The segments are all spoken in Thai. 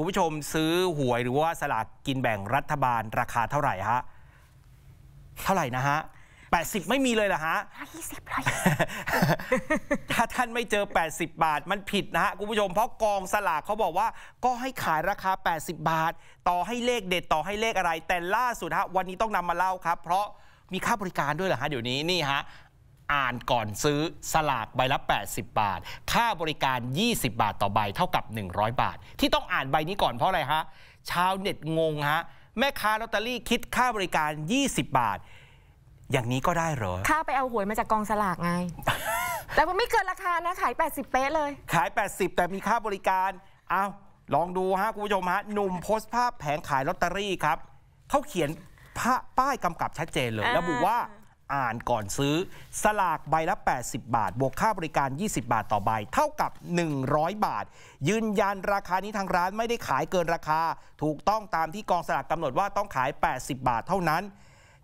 คุณผู้ชมซื้อหวยหรือว่าสลากกินแบ่งรัฐบาลราคาเท่าไหร่ฮะ เท่าไหร่นะฮะ80 ไม่มีเลยเหรอฮะร้อยยี่สิบรยถ้าท่านไม่เจอ 80 บาท มันผิดนะฮะคุณผู้ชมเพราะกองสลากเขาบอกว่า ก็ให้ขายราคา 80 บาท ต่อให้เลขเด็ดต่อให้เลขอะไร แต่ล่าสุดฮะวันนี้ต้องนำมาเล่าครับ เพราะมีค่าบริการด้วยเหรอฮะเดี๋ยวนี้นี่ฮะอ่านก่อนซื้อสลากใบละ 80 บาท ค่าบริการ 20 บาทต่อใบเท่ากับ 100 บาท ที่ต้องอ่านใบนี้ก่อนเพราะอะไรฮะชาวเน็ตงงฮะแม่ค้าลอตเตอรี่คิดค่าบริการ 20 บาท อย่างนี้ก็ได้เหรอค่าไปเอาหวยมาจากกองสลากไง แต่มันไม่เกินราคานะขาย 80 เป๊ะเลย ขาย 80 แต่มีค่าบริการเอาลองดูฮะคุณผู้ชมฮะหนุ่มโพสต์ภาพแผงขายลอตเตอรี่ครับเขาเขียนป้ายกำกับชัดเจนเลยระบุว่าอ่านก่อนซื้อ สลากใบละ 80 บาท บวกค่าบริการ 20 บาทต่อใบ เท่ากับ 100 บาท ยืนยันราคานี้ทางร้านไม่ได้ขายเกินราคา ถูกต้องตามที่กองสลากกำหนดว่าต้องขาย 80 บาทเท่านั้น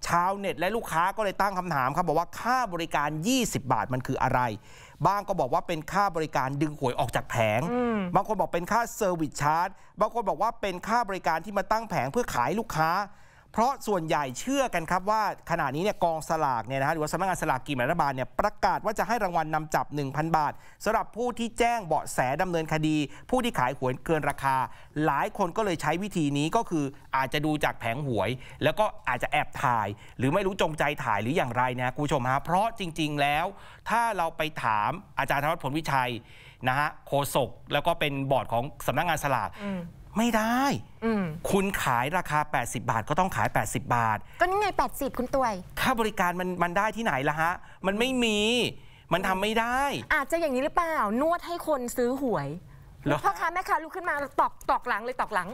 ชาวเน็ตและลูกค้าก็เลยตั้งคำถามครับบอกว่าค่าบริการ 20 บาทมันคืออะไร บ้างก็บอกว่าเป็นค่าบริการดึงหวยออกจากแผง บางคนบอกเป็นค่าเซอร์วิสชาร์จบางคนบอกว่าเป็นค่าบริการที่มาตั้งแผงเพื่อขายลูกค้าเพราะส่วนใหญ่เชื่อกันครับว่าขณะนี้เนี่ยกองสลากเนี่ยนะฮะหรือว่าสำนักงานสลากกิมงรัฐบาลเนี่ยประกาศว่าจะให้รางวัลนำจับ 1,000 บาทสำหรับผู้ที่แจ้งเบาะแสดำเนินคดี ผู้ที่ขายหวยเกินราคา หลายคนก็เลยใช้วิธีนี้ก็คืออาจจะดูจากแผงหวย แล้วก็อาจจะแอบถ่าย หรือไม่รู้จงใจถ่ายหรืออย่างไรนะคุณผู้ชมฮะเพราะจริง ๆแล้ว ถ้าเราไปถามอาจารย์ธวั์ผลวิชัยนะฮะโฆษกแล้วก็เป็นบอร์ดของสำนักงานสลากไม่ได้ คุณขายราคา 80 บาทก็ต้องขาย 80 บาท ก็นี่ไง 80 คุณตวยค่าบริการมันมันได้ที่ไหนล่ะฮะ มันไม่มี มันทำไม่ได้ อาจจะอย่างนี้หรือเปล่า นวดให้คนซื้อหวยรพ่อค้าแม่ค้าลุกขึ้นมาตอกตอกหลังเลยตอกหลัง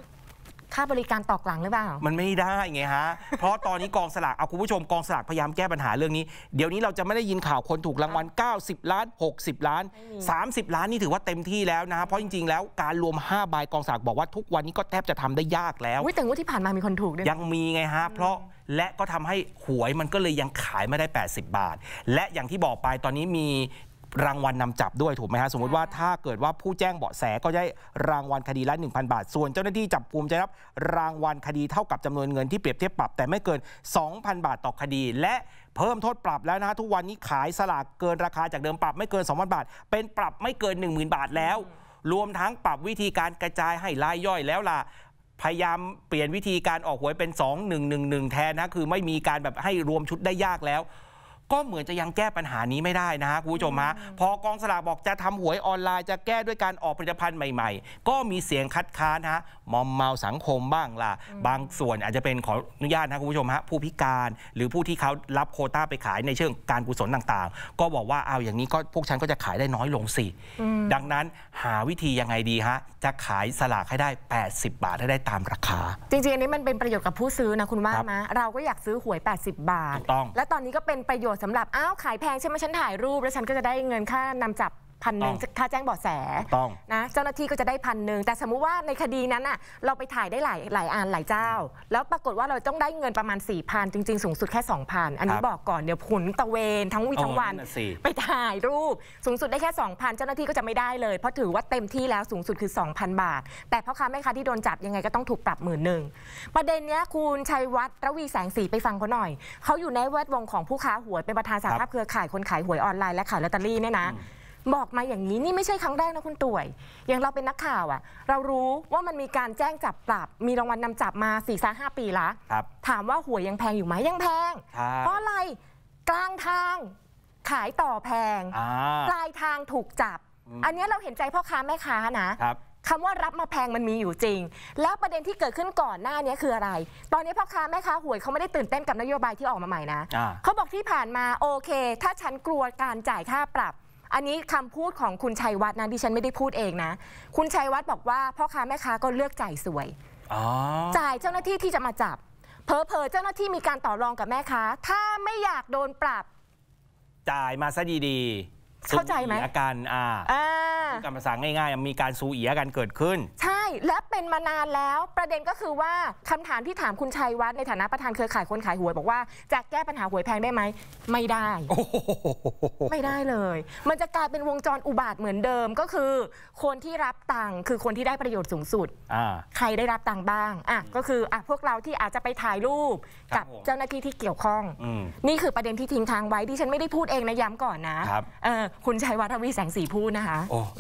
ค่าบริการตอกหลังหรือเปล่า มันไม่ได้ไงฮะ เพราะตอนนี้กองสลากเอาคุณผู้ชมกองสลากพยายามแก้ปัญหาเรื่องนี้ เดี๋ยวนี้เราจะไม่ได้ยินข่าวคนถูกรางวัล 90ล้าน 60 ล้าน 30ล้านนี่ถือว่าเต็มที่แล้วนะ เพราะจริงๆแล้วการรวม5ใบกองสลากบอกว่าทุกวันนี้ก็แทบจะทำได้ยากแล้วแต่ว่าที่ผ่านมามีคนถูกด้วย ยังมีไงฮะ เพราะและก็ทำให้หวยมันก็เลยยังขายไม่ได้ 80 บาท และอย่างที่บอกไปตอนนี้มีรางวัลนนำจับด้วยถูกไหมฮะสมมติว่าถ้าเกิดว่าผู้แจ้งเบาะแสก็ได้รางวัลคดีละ1,000 บาท ส่วนเจ้าหน้าที่จับกลุมจะรับ รางวัลคดีเท่ากับจำนวนเงินที่เปรียบเทียบปรับแต่ไม่เกิน 2,000 บาทต่อคดี และเพิ่มโทษปรับแล้วนะ ทุกวันนี้ขายสลากเกินราคาจากเดิมปรับไม่เกิน 2,000บาท เป็นปรับไม่เกิน 10,000 บาทแล้ว รวมทั้งปรับวิธีการกระจายให้รายย่อย แล้วล่ะพยายามเปลี่ยนวิธีการออกหวยเป็น 2 1 1 1แทนนะคือไม่มีการแบบให้รวมชุดได้ยากแล้วก็เหมือนจะยังแก้ปัญหานี้ไม่ได้นะฮะคุณผู้ชมฮะพอกองสลากบอกจะทำหวยออนไลน์จะแก้ด้วยการออกผลิตภัณฑ์ใหม่ๆ ก็มีเสียงคัดค้านฮะมอมเมาสังคมบ้างล่ะ บางส่วนอาจจะเป็นขออนุญาตนะคุณผู้ชมฮะผู้พิการหรือผู้ที่เขารับโคต้าไปขายในเชิงการกุศลต่างๆ ก็บอกว่าเอาอย่างนี้ก็พวกฉันก็จะขายได้น้อยลงสิดังนั้นหาวิธียังไงดีฮะจะขายสลากให้ได้ 80 บาทให้ได้ตามราคาจริงๆอันนี้มันเป็นประโยชน์กับผู้ซื้อนะคุณว่าไหมเราก็อยากซื้อหวย 80 บาท และตอนนี้ก็เป็นประโยชน์สำหรับอ้าว ขายแพงใช่ไหมฉันถ่ายรูป แล้วฉันก็จะได้เงินค่านำจับพันหนึ่งค่าแจ้งเบาะแสต้องนะเจ้าหน้าที่ก็จะได้พันหนึ่งแต่สมมุติว่าในคดีนั้นอ่ะเราไปถ่ายได้หลายหลายอันหลายเจ้า แล้วปรากฏว่าเราต้องได้เงินประมาณ4ี่พันจริงๆ สูงสุดแค่ 2 0 0นอันนี้บอกก่อนเดี๋ยวผลตะเวน ทั้งวิทั้งวันไปถ่ายรูปสูงสุดได้แค่ 2 0 0นเจ้าหน้าที่ก็จะไม่ได้เลยเพราะถือว่าเต็มที่แล้วสูงสุดคือ 2,000 บาท แต่พ่อค้าแม่ค้าที่โดนจับยังไงก็ต้องถูกปรับหมื่นหนึ่งประเด็นเนี้ยคุณชัยวัฒน์ระวีแสงสีไปฟังเขาหน่อยเขาอยู่ในแวดวงของผู้ค้าหวยเป็นประธานสาภาพเครือข่ายคนขายหวยออนไลน์และขายลอตเตอรี่เนี่ยนะบอกมาอย่างนี้นี่ไม่ใช่ครั้งแรกนะคุณต่วยอย่างเราเป็นนักข่าวอะเรารู้ว่ามันมีการแจ้งจับปรับ มีรางวัลนนำจับมา4ี่สห้าปีละ ครับ ถามว่าหวยยังแพงอยู่ไหมยังแพง เพราะอะไรกลางทาง ขายต่อแพงปลายทางถูกจับ อันนี้เราเห็นใจพ่อค้าแม่ค้านะครับคำว่ารับมาแพงมันมีอยู่จริง แล้วประเด็นที่เกิดขึ้นก่อนหน้านี้คืออะไร ตอนนี้พ่อค้าแม่ค้าหวยเขาไม่ได้ตื่นเต้นกับนโยบายที่ออกมาใหม่นะะเขาบอกที่ผ่านมาโอเค ถ้าฉันกลัวการจ่ายค่าปรับอันนี้คำพูดของคุณชัยวัฒน์นะดิฉันไม่ได้พูดเองนะ คุณชัยวัฒน์บอกว่าพ่อค้าแม่ค้าก็เลือกจ่ายสวยจ่ายเจ้าหน้าที่ที่จะมาจับ เพอเพอเจ้าหน้าที่มีการต่อรองกับแม่ค้าถ้าไม่อยากโดนปรับ จ่ายมาซะดีๆเข้าใจไหมอาการอ่าการภาษาง่ายๆ มีการซูเอียกันเกิดขึ้นใช่และเป็นมานานแล้วประเด็นก็คือว่าคำถามที่ถามคุณชัยวัฒน์ในฐานะประธานเครือข่ายคนขายหวยบอกว่าจะแก้ปัญหาหวยแพงได้ไหมไม่ได้ ไม่ได้เลย มันจะกลายเป็นวงจรอุบาทเหมือนเดิมก็คือ คนที่รับตังค์คือคนที่ได้ประโยชน์สูงสุดใครได้รับตังค์บ้างอ่ะก็คืออ่ะพวกเราที่อาจจะไปถ่ายรูปกับเจ้าหน้าที่ที่เกี่ยวข้อง นี่คือประเด็นที่ทิ้งทางไว้ที่ฉันไม่ได้พูดเองนะย้ำก่อนนะคุณชัยวัฒน์วีแสงสีพูดนะคะ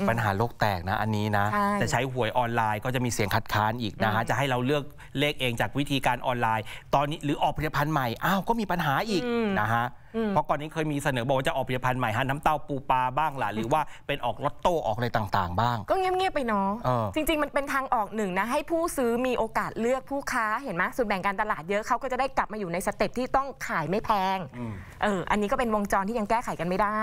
ปัญหาโลกแตกนะอันนี้นะแต่ใช้หวยออนไลน์ก็จะมีเสียงคัดค้านอีกนะฮะจะให้เราเลือกเลขเองจากวิธีการออนไลน์ ตอนนี้หรือออกผลิตภัณฑ์ใหม่อ้าวก็มีปัญหาอีกนะฮะเพราะก่อนนี้เคยมีเสนอบอกว่าจะออกผลิตภัณฑ์ใหม่ฮะน้ำเต้าปูปลาบ้างล่ะหรือว่าเป็นออกลอตโต้ออกอะไรต่าง ๆบ้าง ก็เงียบๆไปเนาะจริงๆ มันเป็นทางออกหนึ่งนะให้ผู้ซื้อมีโอกาสเลือกผู้ค้าเห็นไหมส่วนแบ่งการตลาดเยอะเขาก็จะได้กลับมาอยู่ในสเต็ปที่ต้องขายไม่แพงเอออันนี้ก็เป็นวงจรที่ยังแก้ไขกันไม่ได้